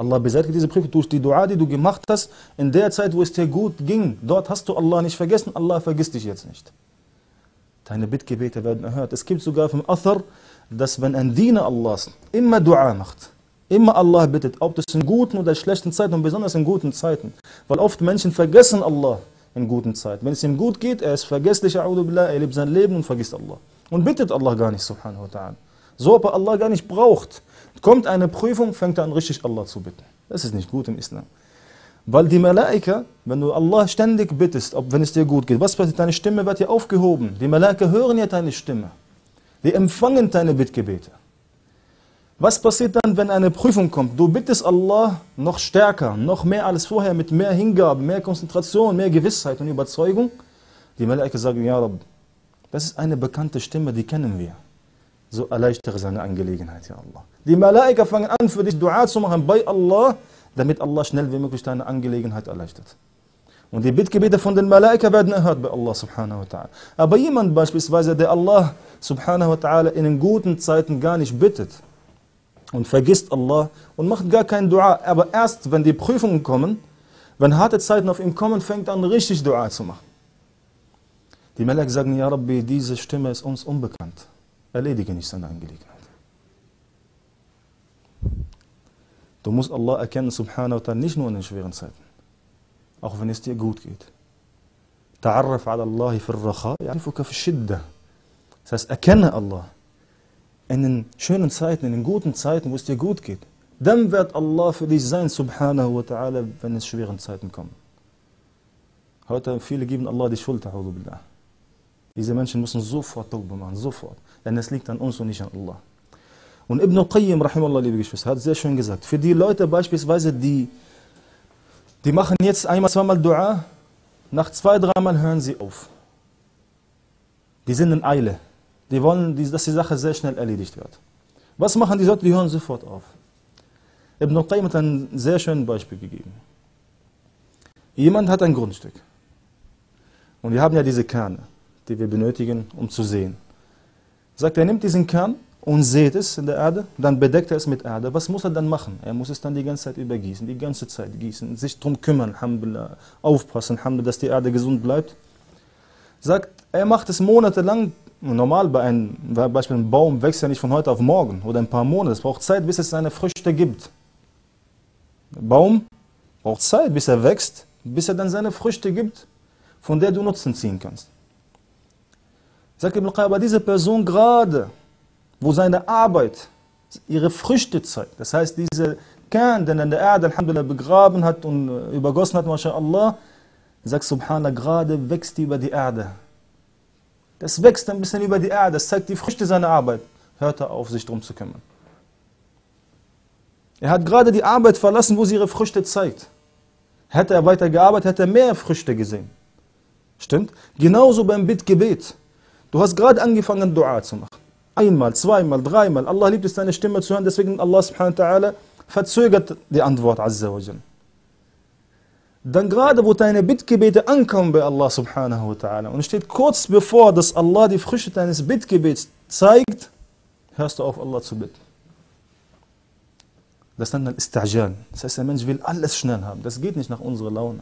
Allah beseitigt diese Prüfung durch die Dua, die du gemacht hast, in der Zeit, wo es dir gut ging. Dort hast du Allah nicht vergessen, Allah vergisst dich jetzt nicht. Deine Bittgebete werden erhört. Es gibt sogar vom Athar, dass wenn ein Diener Allahs immer Dua macht, immer Allah bittet, ob das in guten oder schlechten Zeiten und besonders in guten Zeiten. Weil oft Menschen vergessen Allah in guten Zeiten. Wenn es ihm gut geht, er ist vergesslich, er lebt sein Leben und vergisst Allah. Und bittet Allah gar nicht, subhanahu wa ta'ala. So, ob er Allah gar nicht braucht. Kommt eine Prüfung, fängt er an, richtig Allah zu bitten. Das ist nicht gut im Islam. Weil die Malaika, wenn du Allah ständig bittest, ob wenn es dir gut geht, was passiert? Deine Stimme wird ja aufgehoben. Die Malaika hören ja deine Stimme. Die empfangen deine Bittgebete. Was passiert dann, wenn eine Prüfung kommt? Du bittest Allah noch stärker, noch mehr als vorher, mit mehr Hingabe, mehr Konzentration, mehr Gewissheit und Überzeugung. Die Malaika sagen, Ja Rab, das ist eine bekannte Stimme, die kennen wir so erleichtere seine Angelegenheit, ja Allah. Die Malaika fangen an, für dich Dua zu machen bei Allah, damit Allah schnell wie möglich deine Angelegenheit erleichtert. Und die Bittgebete von den Malaika werden erhört bei Allah subhanahu wa ta'ala. Aber jemand beispielsweise, der Allah subhanahu wa ta'ala in den guten Zeiten gar nicht bittet und vergisst Allah und macht gar kein Dua, aber erst wenn die Prüfungen kommen, wenn harte Zeiten auf ihm kommen, fängt an richtig Dua zu machen. Die Malaika sagen, Ja Rabbi, diese Stimme ist uns unbekannt. erledigen ist eine Angelegenheit. Du musst Allah erkennen, subhanahu wa ta'ala, nicht nur in den schweren Zeiten, auch wenn es dir gut geht. تعرف على الله في الرخاء يعرفك في الشدة. Das heißt, erkenne Allah in den schönen Zeiten, in den guten Zeiten, wo es dir gut geht. Dann wird Allah für dich sein, subhanahu wa ta'ala, wenn es schweren Zeiten kommen. Heute viele geben Allah die Schuld, billah. Diese Menschen müssen sofort Tauba machen, sofort. Denn es liegt an uns und nicht an Allah. Und Ibn qayyim rahimallah, liebe Geschwister, hat sehr schön gesagt, für die Leute beispielsweise, die, die machen jetzt einmal, zweimal Dua, nach zwei, dreimal hören sie auf. Die sind in Eile. Die wollen, dass die Sache sehr schnell erledigt wird. Was machen die Leute? Die hören sofort auf. Ibn qayyim hat ein sehr schönes Beispiel gegeben. Jemand hat ein Grundstück. Und wir haben ja diese Kerne, die wir benötigen, um zu sehen sagt, er nimmt diesen Kern und sät es in der Erde, dann bedeckt er es mit Erde. Was muss er dann machen? Er muss es dann die ganze Zeit übergießen, die ganze Zeit gießen, sich darum kümmern, Alhamdulillah, aufpassen, Alhamdulillah, dass die Erde gesund bleibt. Sagt, er macht es monatelang, normal bei einem, Beispiel ein Baum wächst ja nicht von heute auf morgen oder ein paar Monate, es braucht Zeit, bis es seine Früchte gibt. Ein Baum braucht Zeit, bis er wächst, bis er dann seine Früchte gibt, von der du Nutzen ziehen kannst. Sagt Ibn Qayyim, aber diese Person gerade, wo seine Arbeit ihre Früchte zeigt, das heißt, dieser Kern, den er in der Erde, Alhamdulillah, begraben hat und äh, übergossen hat, MashaAllah, sagt Subhanallah, gerade wächst die über die Erde. Das wächst ein bisschen über die Erde, das zeigt die Früchte seiner Arbeit. Hört er auf, sich darum zu kümmern. Er hat gerade die Arbeit verlassen, wo sie ihre Früchte zeigt. Hätte er weiter gearbeitet, hätte er mehr Früchte gesehen. Stimmt? Genauso beim Bittgebet. Du hast gerade angefangen, Dua zu machen. Einmal, zweimal, dreimal. Allah liebt es, deine Stimme zu hören. Deswegen Allah subhanahu wa ta'ala verzögert die Antwort Azza wa Jal. Dann gerade, wo deine Bittgebete ankommen bei Allah subhanahu wa ta'ala und steht kurz bevor, dass Allah die Früchte deines Bittgebets zeigt, hörst du auf, Allah zu bitten. Das nennt man Istajan. Das heißt, der Mensch will alles schnell haben. Das geht nicht nach unserer Laune.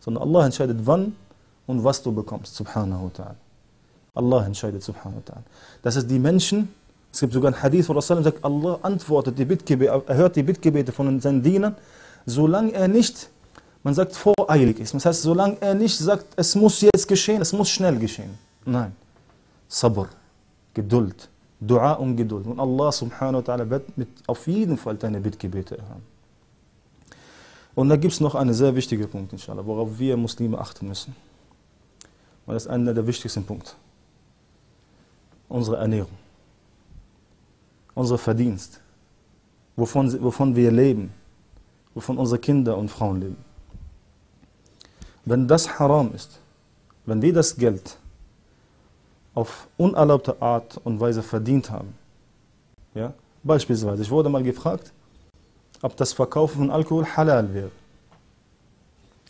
Sondern Allah entscheidet, wann und was du bekommst. Subhanahu wa ta'ala. Allah entscheidet, subhanahu wa ta'ala. Dass es die Menschen, es gibt sogar ein Hadith, wo Rasulullah sagt, Allah antwortet die Bittgebete, er hört die Bittgebete von seinen Dienern, solange er nicht, man sagt, voreilig ist. Das heißt, solange er nicht sagt, es muss jetzt geschehen, es muss schnell geschehen. Nein. Sabr, Geduld, Dua und Geduld. Und Allah subhanahu wa ta'ala wird mit, auf jeden Fall deine Bittgebete hören. Und da gibt es noch einen sehr wichtigen Punkt, inshallah, worauf wir Muslime achten müssen. Und das ist einer der wichtigsten Punkte unsere Ernährung, unser Verdienst, wovon, wovon wir leben, wovon unsere Kinder und Frauen leben. Wenn das haram ist, wenn wir das Geld auf unerlaubte Art und Weise verdient haben, ja, beispielsweise, ich wurde mal gefragt, ob das Verkaufen von Alkohol halal wäre.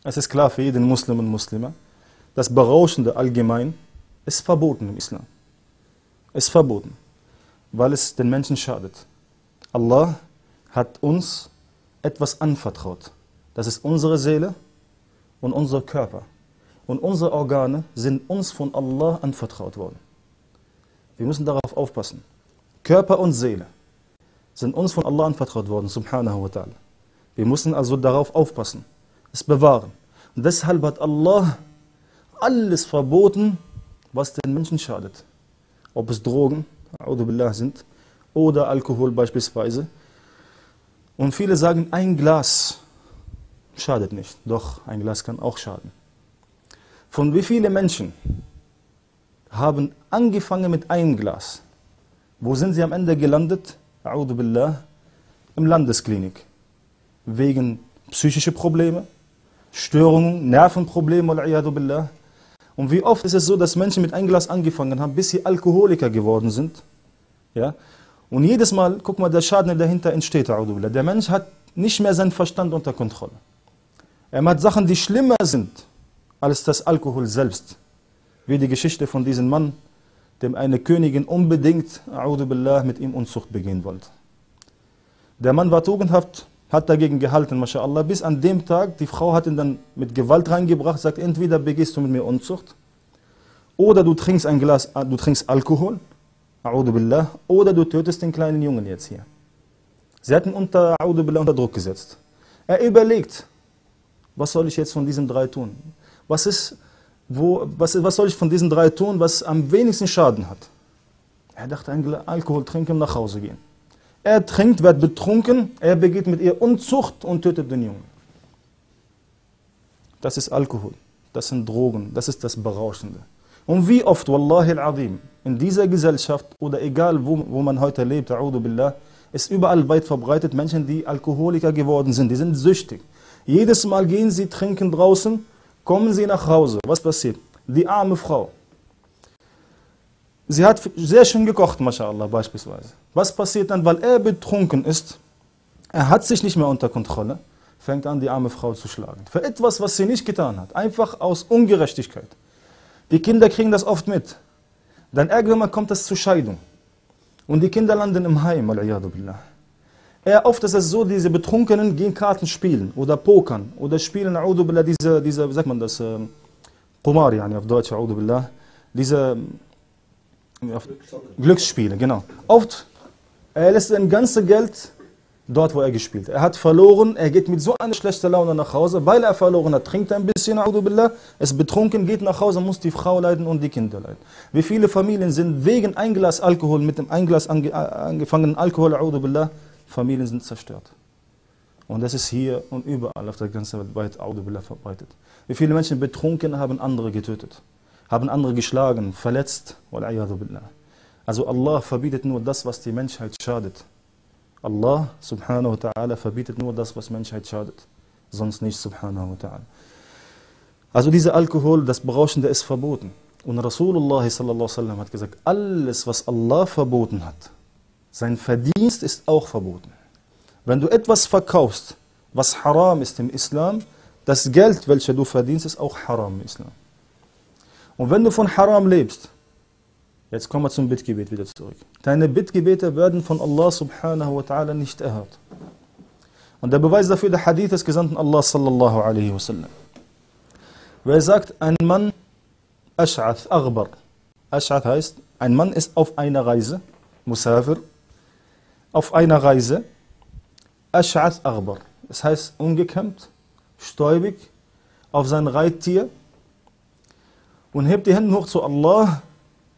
Es ist klar für jeden Muslim und Muslima, das Berauschende allgemein ist verboten im Islam ist verboten, weil es den Menschen schadet. Allah hat uns etwas anvertraut. Das ist unsere Seele und unser Körper. Und unsere Organe sind uns von Allah anvertraut worden. Wir müssen darauf aufpassen. Körper und Seele sind uns von Allah anvertraut worden, subhanahu wa ta'ala. Wir müssen also darauf aufpassen, es bewahren. Und deshalb hat Allah alles verboten, was den Menschen schadet ob es Drogen sind oder Alkohol beispielsweise. Und viele sagen, ein Glas schadet nicht. Doch, ein Glas kann auch schaden. Von wie viele Menschen haben angefangen mit einem Glas? Wo sind sie am Ende gelandet? Billah, Im Landesklinik. Wegen psychischer Probleme, Störungen, Nervenprobleme, Billah, und wie oft ist es so, dass Menschen mit einem Glas angefangen haben, bis sie Alkoholiker geworden sind. Ja? Und jedes Mal, guck mal, der Schaden, der dahinter entsteht, der Mensch hat nicht mehr seinen Verstand unter Kontrolle. Er macht Sachen, die schlimmer sind als das Alkohol selbst. Wie die Geschichte von diesem Mann, dem eine Königin unbedingt mit ihm Unzucht begehen wollte. Der Mann war tugendhaft, hat dagegen gehalten, mashallah, bis an dem Tag, die Frau hat ihn dann mit Gewalt reingebracht, sagt, entweder begehst du mit mir Unzucht, oder du trinkst ein Glas, äh, du trinkst Alkohol, billah, oder du tötest den kleinen Jungen jetzt hier. Sie hatten unter, unter Druck gesetzt. Er überlegt, was soll ich jetzt von diesen drei tun? Was, ist, wo, was, was soll ich von diesen drei tun, was am wenigsten Schaden hat? Er dachte, ein Alkohol trinken, und nach Hause gehen. Er trinkt, wird betrunken, er begeht mit ihr Unzucht und tötet den Jungen. Das ist Alkohol, das sind Drogen, das ist das Berauschende. Und wie oft, Wallahi al-Azim, in dieser Gesellschaft oder egal wo, wo man heute lebt, A'udhu Billah, ist überall weit verbreitet Menschen, die Alkoholiker geworden sind, die sind süchtig. Jedes Mal gehen sie trinken draußen, kommen sie nach Hause. Was passiert? Die arme Frau, sie hat sehr schön gekocht, mashallah, beispielsweise. Was passiert dann, weil er betrunken ist? Er hat sich nicht mehr unter Kontrolle, fängt an, die arme Frau zu schlagen. Für etwas, was sie nicht getan hat. Einfach aus Ungerechtigkeit. Die Kinder kriegen das oft mit. Dann irgendwann kommt es zur Scheidung. Und die Kinder landen im Heim, billah. Eher oft ist es so, diese Betrunkenen gehen Karten spielen oder pokern oder spielen, billah, diese, diese, wie sagt man das, ähm, Qumar, yani auf Deutsch, billah, diese Glücksspiele, genau. Oft, er lässt sein ganzes Geld dort, wo er gespielt. Er hat verloren, er geht mit so einer schlechten Laune nach Hause, weil er verloren hat, trinkt ein bisschen, ist betrunken, geht nach Hause, muss die Frau leiden und die Kinder leiden. Wie viele Familien sind wegen ein Glas Alkohol, mit dem ein Glas ange, äh, angefangenen Alkohol, Familien sind zerstört. Und das ist hier und überall auf der ganzen Welt weit verbreitet. Wie viele Menschen betrunken haben andere getötet haben andere geschlagen, verletzt. Also Allah verbietet nur das, was die Menschheit schadet. Allah subhanahu wa ta'ala verbietet nur das, was Menschheit schadet. Sonst nicht subhanahu wa ta'ala. Also dieser Alkohol, das Berauschende ist verboten. Und Rasulullah sallallahu sallam hat gesagt, alles, was Allah verboten hat, sein Verdienst ist auch verboten. Wenn du etwas verkaufst, was haram ist im Islam, das Geld, welches du verdienst, ist auch haram im Islam. Und wenn du von Haram lebst, jetzt kommen wir zum Bittgebet wieder zurück. Deine Bittgebete werden von Allah subhanahu wa ta'ala nicht erhört. Und der Beweis dafür der Hadith des Gesandten Allah sallallahu alaihi wasallam. Wer sagt, ein Mann, Ash'ath, Aghbar. Ash'ath heißt, ein Mann ist auf einer Reise, Musafir, auf einer Reise, Ash'ath, Aghbar. Das heißt, ungekämmt, stäubig, auf sein Reittier, und hebt die Hände hoch zu Allah.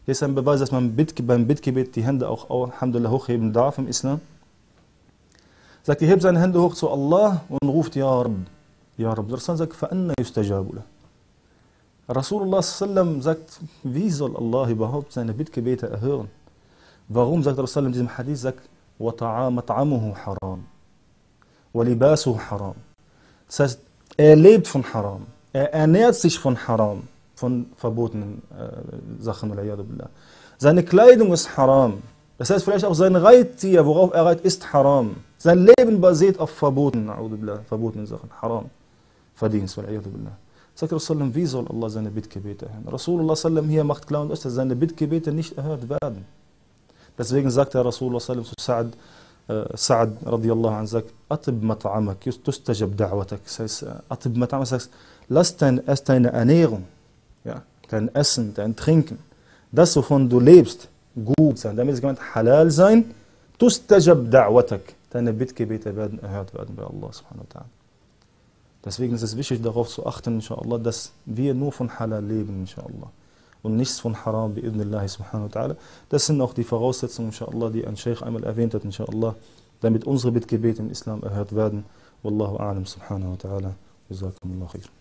Hier ist ein Beweis, dass man beim Bittgebet die Hände auch Alhamdulillah hochheben darf im Islam. Sagt, er hebt seine Hände hoch zu Allah und ruft Ya Rabb. Ya Rabb. Rasul sagt, فَأَنَّ يُسْتَجَابُ لَهُ Rasulullah sallam sagt, wie soll Allah überhaupt seine Bittgebete erhören? Warum sagt Rasul in diesem Hadith, sagt, وَطَعَامَتْعَمُهُ haram. وَلِبَاسُهُ haram. Das heißt, er lebt von Haram. Er ernährt sich von Haram. von verbotenen äh, Sachen, Seine Kleidung ist haram. Das heißt vielleicht auch sein Reittier, worauf er reitet, ist haram. Sein Leben basiert auf verbotenen, verbotenen Sachen, haram. Verdienst, billah. Sagt Rasulullah, wie soll Allah seine Bittgebete hören? Rasulullah sallam hier macht klar und öfter, dass seine Bittgebete nicht erhört werden. Deswegen sagt der Rasulullah sallam zu Sa'ad, Sa'd radiallahu anhu sagt, Atib mat'amak, tustajab da'watak. Das heißt, Atib mat'amak sagt, lass dein, deine Ernährung Ja, dein Essen, dein Trinken, das, wovon du lebst, gut sein, damit es gemeint halal sein, tustajab da'watak. Deine Bittgebete werden erhört werden bei Allah subhanahu wa ta'ala. Deswegen ist es wichtig, darauf zu achten, inshallah, dass wir nur von halal leben, inshallah. Und nichts von haram, bi idnillahi subhanahu wa ta'ala. Das sind auch die Voraussetzungen, inshallah, die ein Sheikh einmal erwähnt hat, inshallah, damit unsere Bittgebete im Islam erhört werden. Wallahu a'lam subhanahu wa ta'ala. Jazakumullah khair.